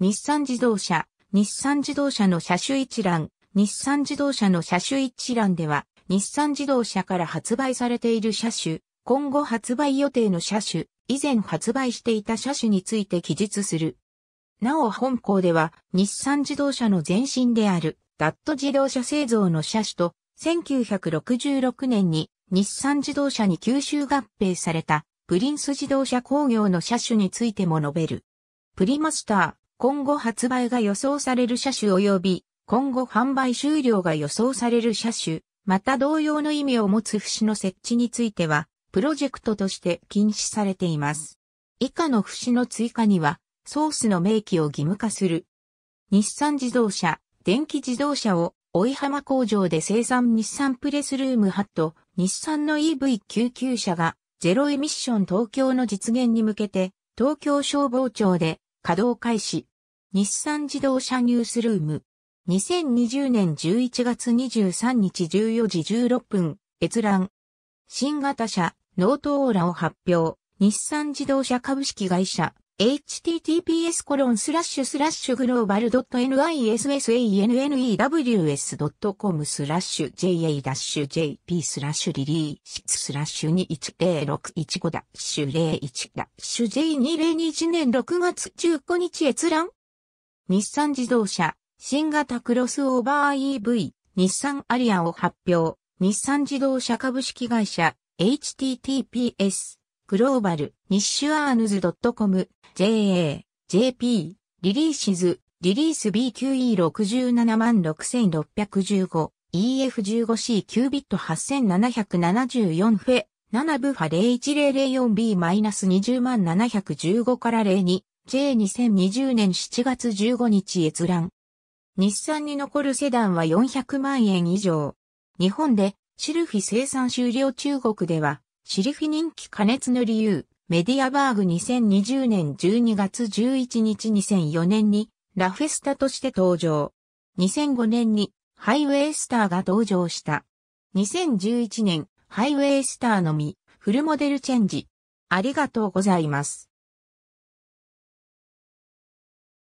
日産自動車、日産自動車の車種一覧、日産自動車の車種一覧では、日産自動車から発売されている車種、今後発売予定の車種、以前発売していた車種について記述する。なお本校では、日産自動車の前身である、ダット自動車製造の車種と、1966年に日産自動車に吸収合併されたプリンス自動車工業の車種についても述べる。プリマスター。今後発売が予想される車種及び、今後販売終了が予想される車種、また同様の意味を持つ節の設置については、プロジェクトとして禁止されています。以下の節の追加には、ソースの明記を義務化する。日産自動車、電気自動車を、追浜工場で生産日産プレスルームハット、日産の e v 救急車が、ゼロエミッション東京の実現に向けて、東京消防庁で稼働開始、日産自動車ニュースルーム。2020年11月23日14時16分、閲覧。新型車、ノートオーラを発表。日産自動車株式会社、https コロンスラッシュスラッシュグローバル n i s s a n e w s c o m スラッシュ ja-jp スラッシュリリーシスラッシュ210615 01 J2021 年6月15日閲覧日産自動車、新型クロスオーバー EV、日産アリアを発表。日産自動車株式会社、https、グローバル、日ッアーヌズ .com、JA、JP、リリーシズ、リリース BQE67615、EF15C キュービット8774フェ、7ブファ 01004B-20715 から02、J2020 年7月15日閲覧。日産に残るセダンは400万円以上。日本でシルフィ生産終了中国では、シルフィ人気加熱の理由、メディアバーグ2020年12月11日2004年にラフェスタとして登場。2005年にハイウェイスターが登場した。2011年、ハイウェイスターのみ、フルモデルチェンジ。ありがとうございます。